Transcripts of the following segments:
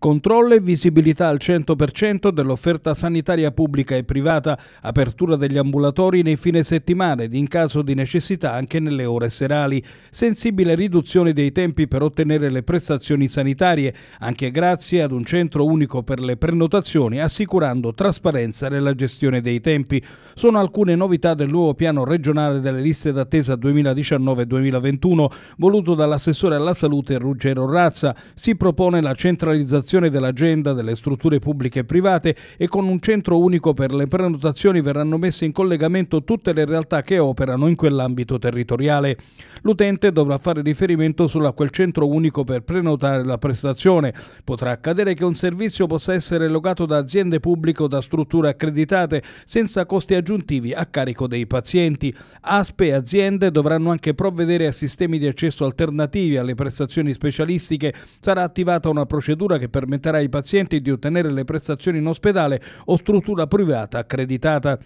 Controllo e visibilità al 100% dell'offerta sanitaria pubblica e privata, apertura degli ambulatori nei fine settimana ed in caso di necessità anche nelle ore serali, sensibile riduzione dei tempi per ottenere le prestazioni sanitarie, anche grazie ad un centro unico per le prenotazioni, assicurando trasparenza nella gestione dei tempi. Sono alcune novità del nuovo piano regionale delle liste d'attesa 2019-2021, voluto dall'assessore alla salute Ruggero Razza. Si propone la centralizzazione definizione dell'agenda delle strutture pubbliche e private e con un centro unico per le prenotazioni verranno messe in collegamento tutte le realtà che operano in quell'ambito territoriale. L'utente dovrà fare riferimento solo a quel centro unico per prenotare la prestazione. Potrà accadere che un servizio possa essere erogato da aziende pubbliche o da strutture accreditate senza costi aggiuntivi a carico dei pazienti. ASPE e aziende dovranno anche provvedere a sistemi di accesso alternativi alle prestazioni specialistiche. Sarà attivata una procedura che per permetterà ai pazienti di ottenere le prestazioni in ospedale o struttura privata accreditata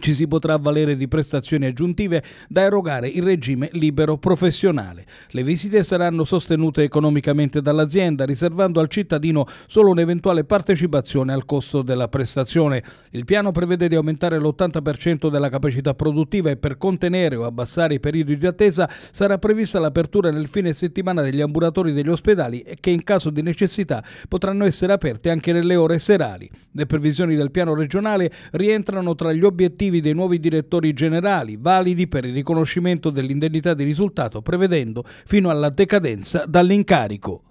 ci si potrà avvalere di prestazioni aggiuntive da erogare in regime libero professionale. Le visite saranno sostenute economicamente dall'azienda, riservando al cittadino solo un'eventuale partecipazione al costo della prestazione. Il piano prevede di aumentare l'80% della capacità produttiva e per contenere o abbassare i periodi di attesa sarà prevista l'apertura nel fine settimana degli ambulatori degli ospedali che in caso di necessità potranno essere aperte anche nelle ore serali. Le previsioni del piano regionale rientrano tra gli obiettivi effettivi dei nuovi direttori generali, validi per il riconoscimento dell'indennità di risultato, prevedendo fino alla decadenza dall'incarico.